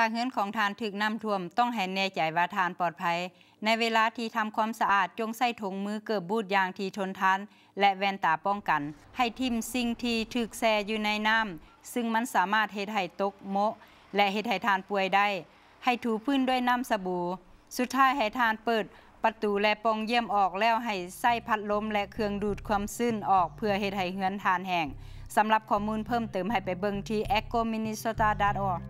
ถ้าเฮือนของทานถึกน้ำท่วมต้องให้แน่ใจว่าทานปลอดภัย ในเวลาที่ทำความสะอาดจงใส่ถุงมือเกือบบูดยางที่ทนทาน และแว่นตาป้องกัน ให้ทิมสิ่งที่ถึกแซอยู่ในน้ำซึ่งมันสามารถเหตุให้ตกโมะและเหตุให้ทานป่วยได้ ให้ถูพื้นด้วยน้ำสบู่สุดท้ายให้ทานเปิดประตูและปองเยี่ยมออกแล้วให้ใส่พัดลมและเครื่องดูดความซึ้นออกเพื่อเหตุให้เฮือนทานแห่งสำหรับข้อมูลเพิ่มเติมให้ไปเบิ่งที่ ecominnesota.org